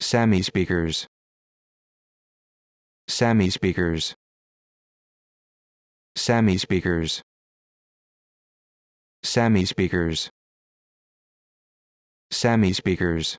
Sami speakers. Sami speakers. Sami speakers. Sami speakers. Sami speakers.